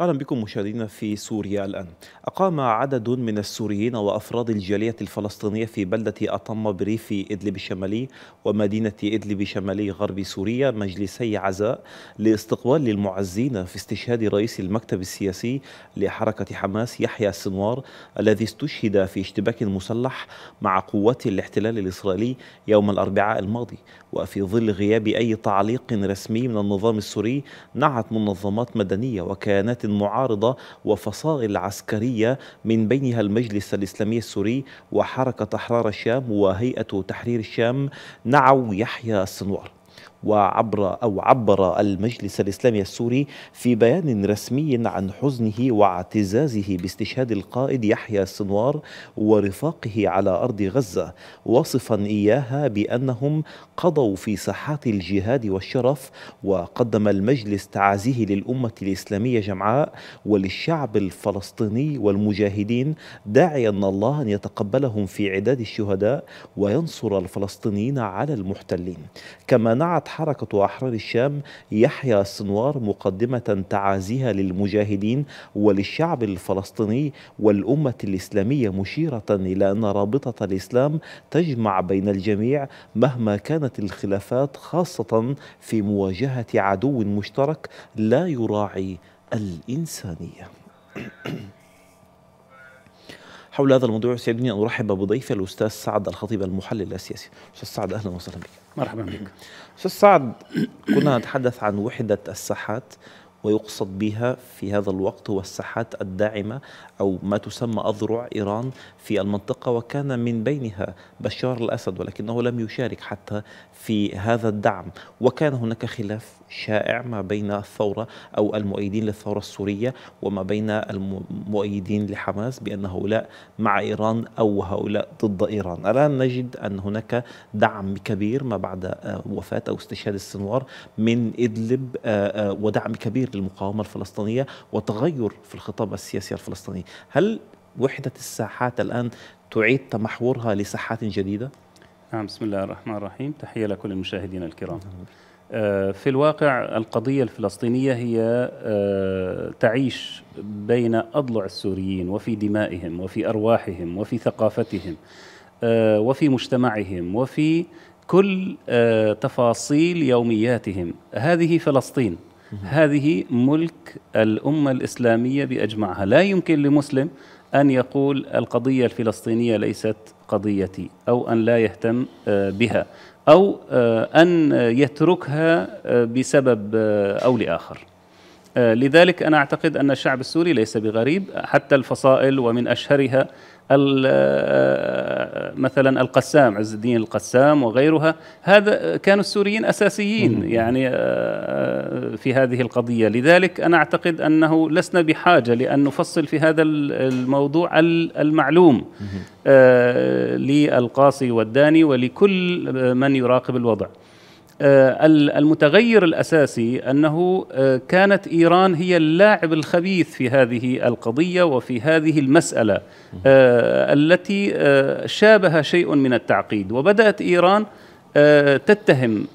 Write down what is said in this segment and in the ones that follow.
أهلا بكم مشاهدينا في سوريا الآن أقام عدد من السوريين وأفراد الجالية الفلسطينية في بلدة أطم بريف إدلب الشمالي ومدينة إدلب شمالي غرب سوريا مجلسي عزاء لاستقبال المعزين في استشهاد رئيس المكتب السياسي لحركة حماس يحيى السنوار الذي استشهد في اشتباك مسلح مع قوات الاحتلال الإسرائيلي يوم الأربعاء الماضي وفي ظل غياب أي تعليق رسمي من النظام السوري نعت منظمات مدنية وكيانات المعارضة وفصائل عسكرية من بينها المجلس الإسلامي السوري وحركة أحرار الشام وهيئة تحرير الشام نعوا يحيى السنوار وعبر أو عبر المجلس الإسلامي السوري في بيان رسمي عن حزنه واعتزازه باستشهاد القائد يحيى السنوار ورفاقه على أرض غزة واصفا إياها بأنهم قضوا في ساحات الجهاد والشرف وقدم المجلس تعازيه للأمة الإسلامية جمعاء وللشعب الفلسطيني والمجاهدين داعيا الله أن يتقبلهم في عداد الشهداء وينصر الفلسطينيين على المحتلين كما نعت حركة أحرار الشام يحيى السنوار مقدمة تعازيها للمجاهدين وللشعب الفلسطيني والأمة الإسلامية مشيرة إلى أن رابطة الإسلام تجمع بين الجميع مهما كانت الخلافات خاصة في مواجهة عدو مشترك لا يراعي الإنسانية حول هذا الموضوع يسعدني ان ارحب بضيفي الاستاذ سعد الخطيب المحلل السياسي استاذ سعد اهلا وسهلا بك مرحبا بك استاذ سعد كنا نتحدث عن وحده الساحات ويقصد بها في هذا الوقت هو الساحات الداعمة أو ما تسمى أذرع إيران في المنطقة وكان من بينها بشار الأسد ولكنه لم يشارك حتى في هذا الدعم وكان هناك خلاف شائع ما بين الثورة أو المؤيدين للثورة السورية وما بين المؤيدين لحماس بأن هؤلاء مع إيران أو هؤلاء ضد إيران الآن نجد أن هناك دعم كبير ما بعد آه، وفاة أو استشهاد السنوار من إدلب آه، آه، ودعم كبير للمقاومة الفلسطينية وتغير في الخطاب السياسي الفلسطيني هل وحدة الساحات الآن تعيد تمحورها لساحات جديدة؟ نعم بسم الله الرحمن الرحيم تحية لكل المشاهدين الكرام نعم. آه، في الواقع القضية الفلسطينية هي آه، تعيش بين أضلع السوريين وفي دمائهم وفي أرواحهم وفي ثقافتهم آه، وفي مجتمعهم وفي كل تفاصيل يومياتهم هذه فلسطين هذه ملك الأمة الإسلامية بأجمعها لا يمكن لمسلم أن يقول القضية الفلسطينية ليست قضيتي أو أن لا يهتم آه، بها أو آه، أن يتركها آه، بسبب أو لآخر لذلك أنا أعتقد أن الشعب السوري ليس بغريب حتى الفصائل ومن أشهرها آه، آه، مثلا القسام عز الدين القسام وغيرها هذا كانوا السوريين أساسيين يعني آه، في هذه القضية لذلك أنا أعتقد أنه لسنا بحاجة لأن نفصل في هذا الموضوع المعلوم للقاصي والداني ولكل من يراقب الوضع آه، المتغير الاساسي انه آه، كانت ايران هي اللاعب الخبيث في هذه القضيه وفي هذه المساله آه، التي شابه شيء من التعقيد وبدات ايران تتهم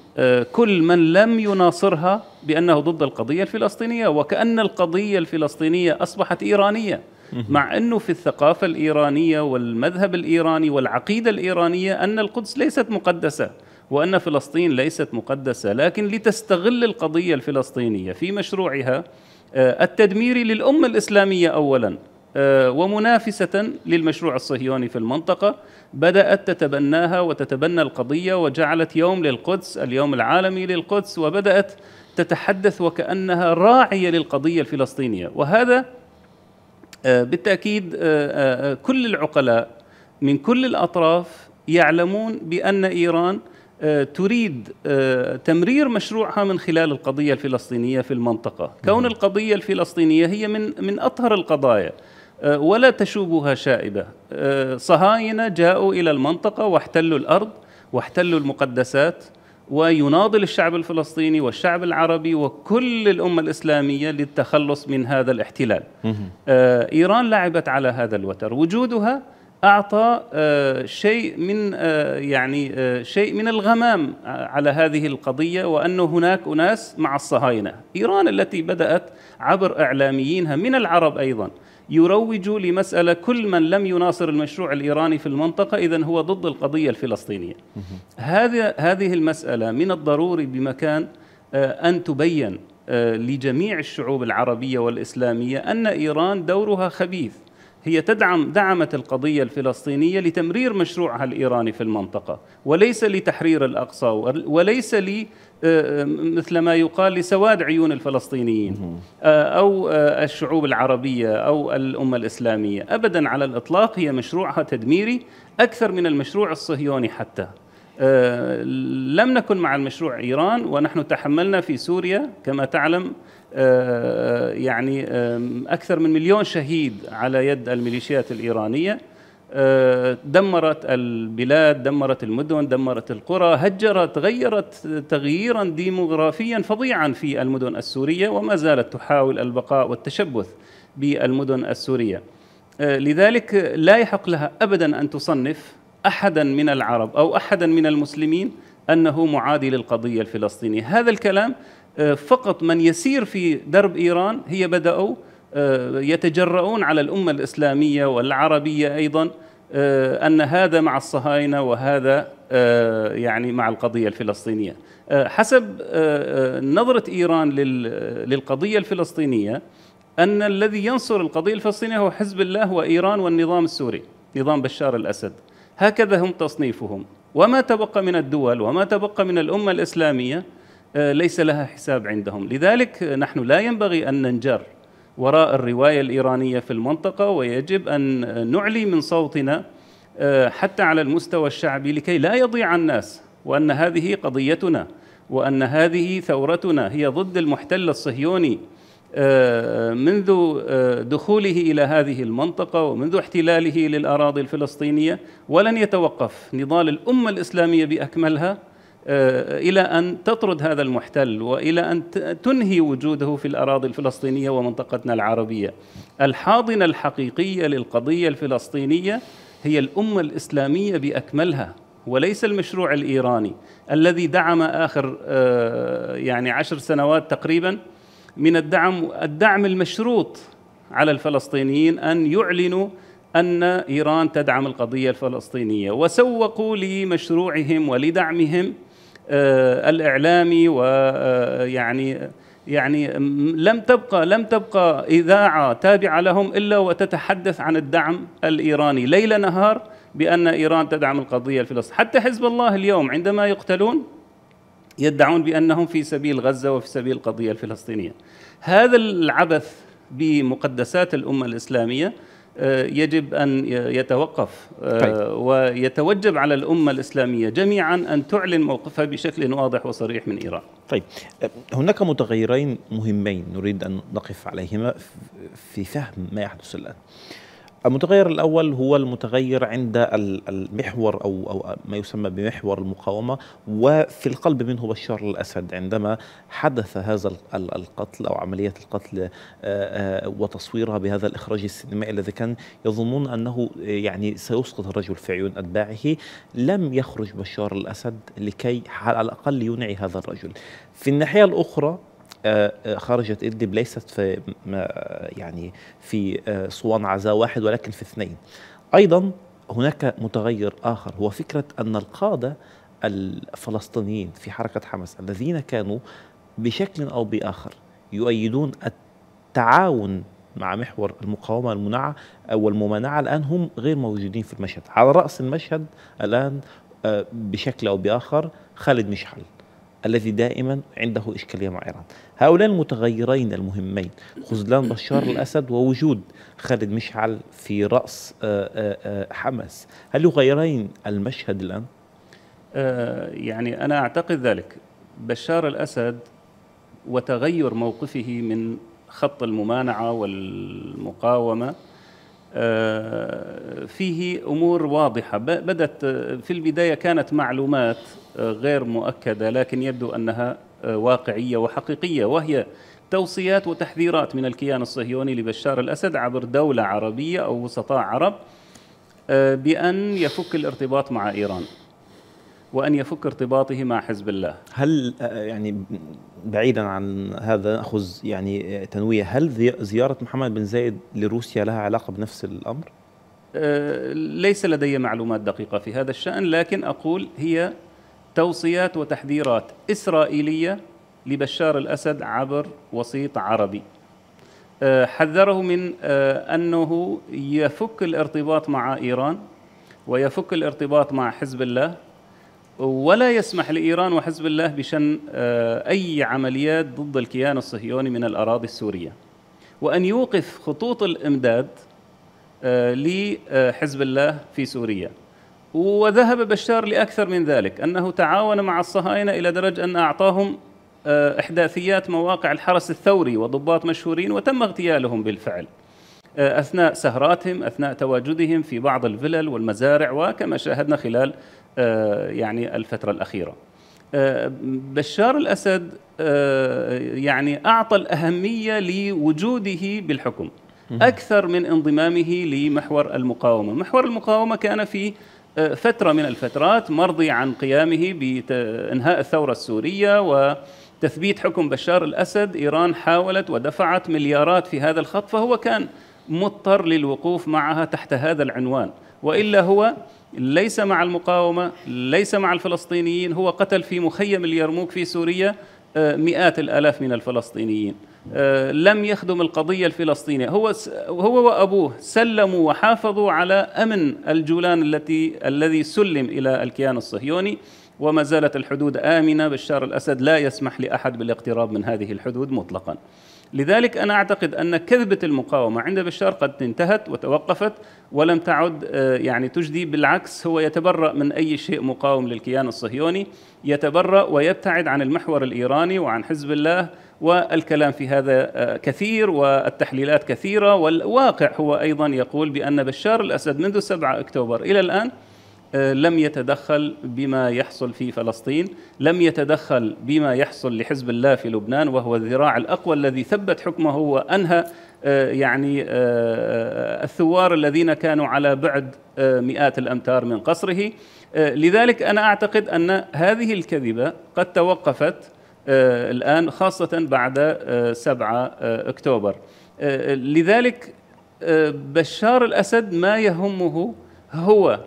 كل من لم يناصرها بانه ضد القضيه الفلسطينيه وكان القضيه الفلسطينيه اصبحت ايرانيه مع انه في الثقافه الايرانيه والمذهب الايراني والعقيده الايرانيه ان القدس ليست مقدسه وان فلسطين ليست مقدسه لكن لتستغل القضيه الفلسطينيه في مشروعها آه، التدميري للامه الاسلاميه اولا آه، ومنافسة للمشروع الصهيوني في المنطقة بدأت تتبناها وتتبنى القضية وجعلت يوم للقدس اليوم العالمي للقدس وبدأت تتحدث وكأنها راعية للقضية الفلسطينية وهذا آه، بالتأكيد كل العقلاء من كل الأطراف يعلمون بأن إيران آه، تريد آه، تمرير مشروعها من خلال القضيه الفلسطينيه في المنطقه، كون القضيه الفلسطينيه هي من من اطهر القضايا آه، ولا تشوبها شائبه، صهاينه جاءوا الى المنطقه واحتلوا الارض واحتلوا المقدسات ويناضل الشعب الفلسطيني والشعب العربي وكل الأمة الإسلامية للتخلص من هذا الاحتلال إيران لعبت على هذا الوتر وجودها اعطى آه، شيء من آه، يعني آه، شيء من الغمام على هذه القضيه وانه هناك اناس مع الصهاينه، ايران التي بدات عبر اعلاميينها من العرب ايضا يروج لمساله كل من لم يناصر المشروع الايراني في المنطقه اذا هو ضد القضيه الفلسطينيه. هذا هذه المساله من الضروري بمكان ان تبين لجميع الشعوب العربيه والاسلاميه ان ايران دورها خبيث هي تدعم دعمت القضية الفلسطينية لتمرير مشروعها الإيراني في المنطقة وليس لتحرير الأقصى وليس لي آه، آه، مثل ما يقال لسواد عيون الفلسطينيين آه، أو الشعوب العربية أو الأمة الإسلامية أبدا على الإطلاق هي مشروعها تدميري أكثر من المشروع الصهيوني حتى آه، لم نكن مع المشروع إيران ونحن تحملنا في سوريا كما تعلم آه، آه، يعني أكثر من مليون شهيد على يد الميليشيات الإيرانية دمرت البلاد دمرت المدن دمرت القرى هجرت غيرت تغييرا ديموغرافيا فظيعا في المدن السورية وما زالت تحاول البقاء والتشبث بالمدن السورية لذلك لا يحق لها أبدا أن تصنف احدا من العرب او احدا من المسلمين انه معادي للقضيه الفلسطينيه، هذا الكلام آه، فقط من يسير في درب ايران هي بداوا آه، يتجرؤون على الامه الاسلاميه والعربيه ايضا آه، ان هذا مع الصهاينه وهذا يعني مع القضيه الفلسطينيه. حسب نظره ايران للقضيه الفلسطينيه ان الذي ينصر القضيه الفلسطينيه هو حزب الله وايران والنظام السوري، نظام بشار الاسد. هكذا هم تصنيفهم وما تبقى من الدول وما تبقى من الامه الاسلاميه آه، ليس لها حساب عندهم لذلك نحن لا ينبغي ان ننجر وراء الروايه الايرانيه في المنطقه ويجب ان نعلي من صوتنا آه، حتى على المستوى الشعبي لكي لا يضيع الناس وان هذه قضيتنا وان هذه ثورتنا هي ضد المحتل الصهيوني آه، منذ آه، دخوله الى هذه المنطقه ومنذ احتلاله للاراضي الفلسطينيه ولن يتوقف نضال الامه الاسلاميه باكملها آه، الى ان تطرد هذا المحتل والى ان تنهي وجوده في الاراضي الفلسطينيه ومنطقتنا العربيه. الحاضنه الحقيقيه للقضيه الفلسطينيه هي الامه الاسلاميه باكملها وليس المشروع الايراني الذي دعم اخر يعني عشر سنوات تقريبا من الدعم الدعم المشروط على الفلسطينيين ان يعلنوا ان ايران تدعم القضيه الفلسطينيه وسوقوا لمشروعهم ولدعمهم آه، الاعلامي ويعني آه، يعني لم تبقى لم تبقى اذاعه تابعه لهم الا وتتحدث عن الدعم الايراني ليل نهار بان ايران تدعم القضيه الفلسطينيه حتى حزب الله اليوم عندما يقتلون يدعون بأنهم في سبيل غزة وفي سبيل القضية الفلسطينية هذا العبث بمقدسات الأمة الإسلامية آه، يجب أن يتوقف آه، طيب. ويتوجب على الأمة الإسلامية جميعا أن تعلن موقفها بشكل واضح وصريح من إيران طيب هناك متغيرين مهمين نريد أن نقف عليهما في فهم ما يحدث الآن المتغير الاول هو المتغير عند المحور او او ما يسمى بمحور المقاومه وفي القلب منه بشار الاسد عندما حدث هذا القتل او عمليه القتل آه، آه، وتصويرها بهذا الاخراج السينمائي الذي كان يظنون انه آه، يعني سيسقط الرجل في عيون اتباعه لم يخرج بشار الاسد لكي على الاقل ينعي هذا الرجل في الناحيه الاخرى آه، آه، خرجت ادلب ليست في آه، يعني في صوان عزاء واحد ولكن في اثنين ايضا هناك متغير اخر هو فكره ان القاده الفلسطينيين في حركه حماس الذين كانوا بشكل او باخر يؤيدون التعاون مع محور المقاومه المنعه او الممانعه الان هم غير موجودين في المشهد على راس المشهد الان بشكل او باخر خالد مشحل الذي دائما عنده إشكالية مع إيران هؤلاء المتغيرين المهمين خذلان بشار الأسد ووجود خالد مشعل في رأس آه، آه، آه، حماس هل يغيرين المشهد الآن؟ يعني أنا أعتقد ذلك بشار الأسد وتغير موقفه من خط الممانعة والمقاومة آه، فيه امور واضحه بدت آه، في البدايه كانت معلومات آه، غير مؤكده لكن يبدو انها واقعيه وحقيقيه وهي توصيات وتحذيرات من الكيان الصهيوني لبشار الاسد عبر دوله عربيه او وسطاء عرب بان يفك الارتباط مع ايران وأن يفك ارتباطه مع حزب الله هل يعني بعيدا عن هذا نأخذ يعني تنويه هل زيارة محمد بن زايد لروسيا لها علاقة بنفس الأمر؟ أه، ليس لدي معلومات دقيقة في هذا الشأن لكن أقول هي توصيات وتحذيرات إسرائيلية لبشار الأسد عبر وسيط عربي أه، حذره من أه، أنه يفك الارتباط مع إيران ويفك الارتباط مع حزب الله ولا يسمح لإيران وحزب الله بشن آه، أي عمليات ضد الكيان الصهيوني من الأراضي السورية وأن يوقف خطوط الإمداد آه، لحزب الله في سوريا وذهب بشار لأكثر من ذلك أنه تعاون مع الصهاينة إلى درجة أن أعطاهم آه، إحداثيات مواقع الحرس الثوري وضباط مشهورين وتم اغتيالهم بالفعل آه، اثناء سهراتهم اثناء تواجدهم في بعض الفلل والمزارع وكما شاهدنا خلال آه، يعني الفتره الاخيره. آه، بشار الاسد يعني اعطى الاهميه لوجوده بالحكم اكثر من انضمامه لمحور المقاومه، محور المقاومه كان في فتره من الفترات مرضي عن قيامه بانهاء الثوره السوريه و تثبيت حكم بشار الاسد ايران حاولت ودفعت مليارات في هذا الخط فهو كان مضطر للوقوف معها تحت هذا العنوان والا هو ليس مع المقاومه ليس مع الفلسطينيين هو قتل في مخيم اليرموك في سوريا آه، مئات الالاف من الفلسطينيين آه، لم يخدم القضيه الفلسطينيه هو هو وابوه سلموا وحافظوا على امن الجولان التي الذي سلم الى الكيان الصهيوني وما زالت الحدود امنه بشار الاسد لا يسمح لاحد بالاقتراب من هذه الحدود مطلقا لذلك أنا أعتقد أن كذبة المقاومة عند بشار قد انتهت وتوقفت ولم تعد آه، يعني تجدي بالعكس هو يتبرأ من أي شيء مقاوم للكيان الصهيوني يتبرأ ويبتعد عن المحور الإيراني وعن حزب الله والكلام في هذا آه، كثير والتحليلات كثيرة والواقع هو أيضا يقول بأن بشار الأسد منذ 7 أكتوبر إلى الآن آه، لم يتدخل بما يحصل في فلسطين لم يتدخل بما يحصل لحزب الله في لبنان وهو الذراع الأقوى الذي ثبت حكمه وأنهى آه، يعني آه، الثوار الذين كانوا على بعد مئات الأمتار من قصره لذلك أنا أعتقد أن هذه الكذبة قد توقفت الآن خاصة بعد 7 أكتوبر لذلك بشار الأسد ما يهمه هو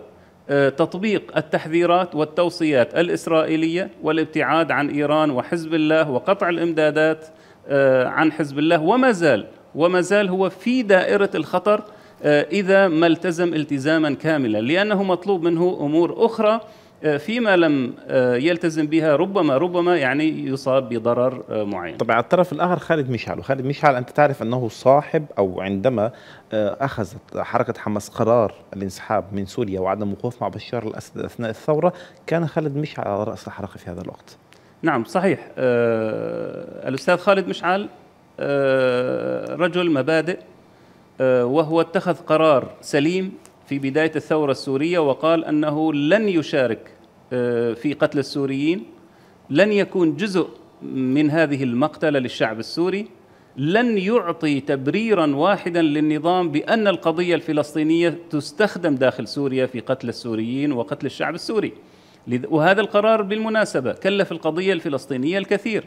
آه، تطبيق التحذيرات والتوصيات الاسرائيليه والابتعاد عن ايران وحزب الله وقطع الامدادات آه، عن حزب الله وما زال وما زال هو في دائره الخطر آه، اذا ما التزم التزاما كاملا لانه مطلوب منه امور اخرى آه، فيما لم آه، يلتزم بها ربما ربما يعني يصاب بضرر آه، معين طبعا الطرف الاخر خالد مشعل وخالد مشعل انت تعرف انه صاحب او عندما اخذت حركه حماس قرار الانسحاب من سوريا وعدم الوقوف مع بشار الاسد اثناء الثوره كان خالد مشعل على راس الحركه في هذا الوقت نعم صحيح الاستاذ خالد مشعل رجل مبادئ وهو اتخذ قرار سليم في بداية الثورة السورية وقال أنه لن يشارك آه، في قتل السوريين لن يكون جزء من هذه المقتلة للشعب السوري لن يعطي تبريرا واحدا للنظام بأن القضية الفلسطينية تستخدم داخل سوريا في قتل السوريين وقتل الشعب السوري وهذا القرار بالمناسبة كلف القضية الفلسطينية الكثير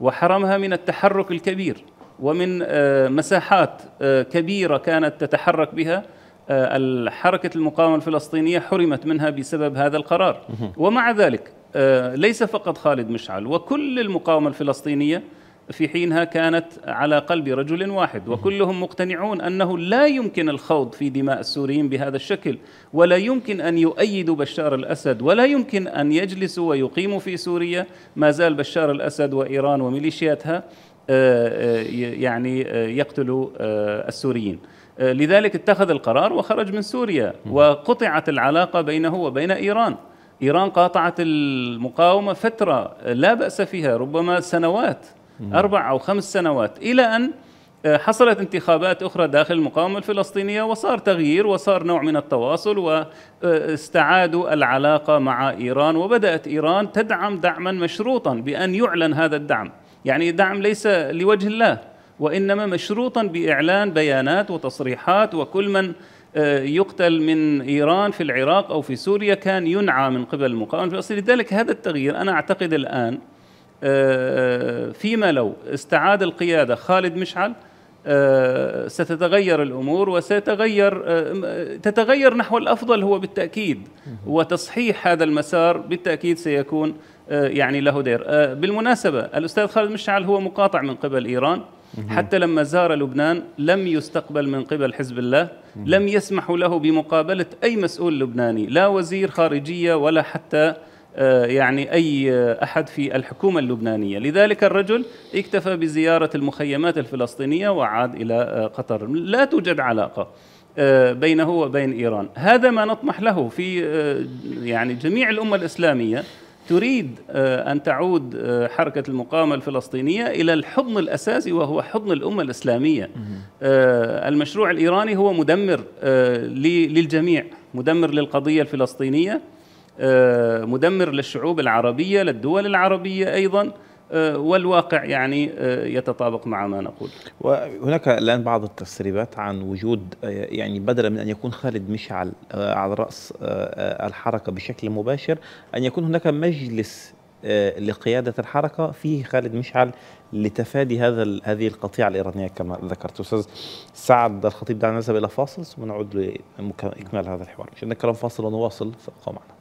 وحرمها من التحرك الكبير ومن آه، مساحات آه، كبيرة كانت تتحرك بها آه، حركة المقاومة الفلسطينية حرمت منها بسبب هذا القرار ومع ذلك آه، ليس فقط خالد مشعل وكل المقاومة الفلسطينية في حينها كانت على قلب رجل واحد وكلهم مقتنعون انه لا يمكن الخوض في دماء السوريين بهذا الشكل ولا يمكن ان يؤيدوا بشار الاسد ولا يمكن ان يجلسوا ويقيموا في سوريا ما زال بشار الاسد وايران وميليشياتها آه، يعني يقتلوا السوريين آه، لذلك اتخذ القرار وخرج من سوريا وقطعت العلاقة بينه وبين إيران إيران قاطعت المقاومة فترة لا بأس فيها ربما سنوات أربع أو خمس سنوات إلى أن آه، حصلت انتخابات أخرى داخل المقاومة الفلسطينية وصار تغيير وصار نوع من التواصل واستعادوا آه، العلاقة مع إيران وبدأت إيران تدعم دعما مشروطا بأن يعلن هذا الدعم يعني دعم ليس لوجه الله وإنما مشروطا بإعلان بيانات وتصريحات وكل من آه، يقتل من إيران في العراق أو في سوريا كان ينعى من قبل المقاومة الفلسطينية لذلك هذا التغيير أنا أعتقد الآن آه، فيما لو استعاد القيادة خالد مشعل آه، ستتغير الامور وستتغير تتغير نحو الافضل هو بالتاكيد وتصحيح هذا المسار بالتاكيد سيكون يعني له دير بالمناسبه الاستاذ خالد مشعل هو مقاطع من قبل ايران حتى لما زار لبنان لم يستقبل من قبل حزب الله لم يسمحوا له بمقابلة أي مسؤول لبناني لا وزير خارجية ولا حتى آه، يعني أي آه، أحد في الحكومة اللبنانية لذلك الرجل اكتفى بزيارة المخيمات الفلسطينية وعاد إلى آه، قطر لا توجد علاقة بينه وبين إيران هذا ما نطمح له في يعني جميع الأمة الإسلامية تريد آه، أن تعود آه، حركة المقاومة الفلسطينية إلى الحضن الأساسي وهو حضن الأمة الإسلامية آه، المشروع الإيراني هو مدمر للجميع مدمر للقضية الفلسطينية مدمر للشعوب العربية للدول العربية أيضاً آه، والواقع يعني آه، يتطابق مع ما نقول وهناك الآن بعض التسريبات عن وجود آه، يعني بدلا من أن يكون خالد مشعل على رأس الحركة بشكل مباشر أن يكون هناك مجلس لقيادة الحركة فيه خالد مشعل لتفادي هذا هذه القطيعة الإيرانية كما ذكرت أستاذ سعد الخطيب دعنا نذهب إلى فاصل ثم نعود لإكمال هذا الحوار مشان نكرم فاصل ونواصل فابقوا معنا